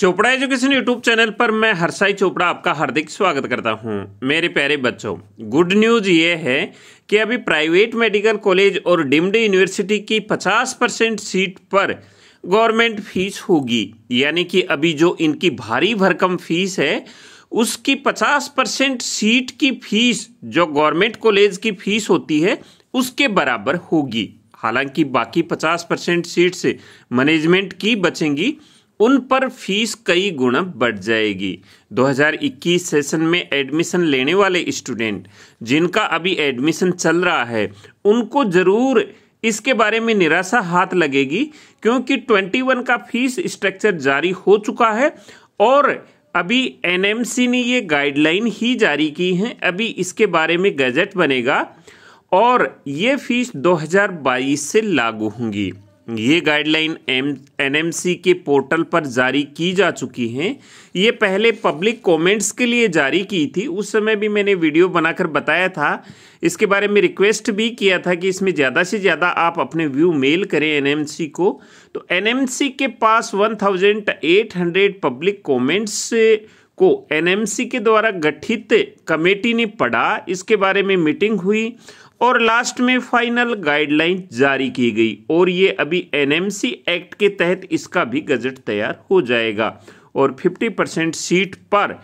Chopra education YouTube channel पर मैं हरसाई चोपड़ा आपका हार्दिक स्वागत करता हूं मेरे प्यारे बच्चों गुड न्यूज़ ये है कि अभी प्राइवेट मेडिकल कॉलेज और डीम्ड यूनिवर्सिटी की 50 परसेंट सीट पर गवर्नमेंट फीस होगी यानी कि अभी जो इनकी भारी भरकम फीस है उसकी 50 परसेंट सीट की फीस जो गवर्नमेंट कॉलेज की फीस होती है उसके बराबर होगी हालांकि बाकी पचास परसेंट सीट से मैनेजमेंट की बचेंगी उन पर फीस कई गुना बढ़ जाएगी 2021 सेशन में एडमिशन लेने वाले स्टूडेंट जिनका अभी एडमिशन चल रहा है उनको ज़रूर इसके बारे में निराशा हाथ लगेगी क्योंकि 21 का फीस स्ट्रक्चर जारी हो चुका है और अभी एनएमसी ने ये गाइडलाइन ही जारी की है अभी इसके बारे में गजट बनेगा और ये फीस 2022 से लागू होंगी ये गाइडलाइन एम एनएमसी के पोर्टल पर जारी की जा चुकी हैं ये पहले पब्लिक कमेंट्स के लिए जारी की थी उस समय भी मैंने वीडियो बनाकर बताया था इसके बारे में रिक्वेस्ट भी किया था कि इसमें ज़्यादा से ज़्यादा आप अपने व्यू मेल करें एनएमसी को तो एनएमसी के पास 1800 पब्लिक कमेंट्स को एनएमसी के द्वारा गठित कमेटी ने पढ़ा इसके बारे में मीटिंग हुई और लास्ट में फाइनल गाइडलाइन जारी की गई और ये अभी एनएमसी एक्ट के तहत इसका भी गजट तैयार हो जाएगा और 50 परसेंट सीट पर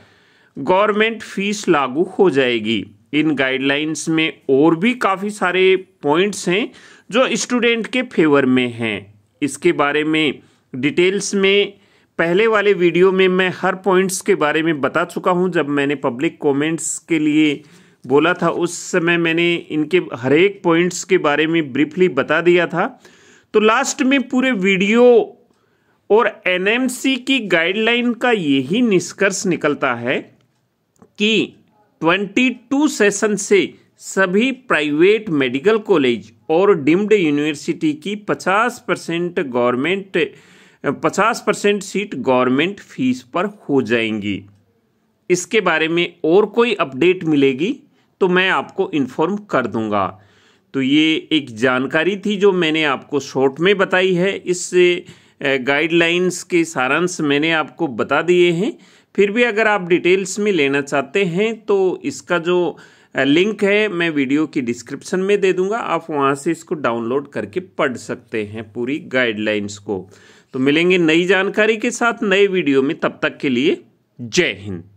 गवर्नमेंट फीस लागू हो जाएगी इन गाइडलाइंस में और भी काफ़ी सारे पॉइंट्स हैं जो स्टूडेंट के फेवर में हैं इसके बारे में डिटेल्स में पहले वाले वीडियो में मैं हर पॉइंट्स के बारे में बता चुका हूं जब मैंने पब्लिक कमेंट्स के लिए बोला था उस समय मैंने इनके हर एक पॉइंट्स के बारे में ब्रीफली बता दिया था तो लास्ट में पूरे वीडियो और एनएमसी की गाइडलाइन का यही निष्कर्ष निकलता है कि 22 सेशन से सभी प्राइवेट मेडिकल कॉलेज और डिम्ड यूनिवर्सिटी की 50 percent government 50 percent seat government fees पर हो जाएंगी इसके बारे में और कोई अपडेट मिलेगी तो मैं आपको इन्फॉर्म कर दूंगा तो ये एक जानकारी थी जो मैंने आपको शॉर्ट में बताई है इस गाइडलाइंस के सारांश मैंने आपको बता दिए हैं फिर भी अगर आप डिटेल्स में लेना चाहते हैं तो इसका जो लिंक है मैं वीडियो की डिस्क्रिप्शन में दे दूंगा आप वहाँ से इसको डाउनलोड करके पढ़ सकते हैं पूरी गाइडलाइंस को तो मिलेंगे नई जानकारी के साथ नए वीडियो में तब तक के लिए जय हिंद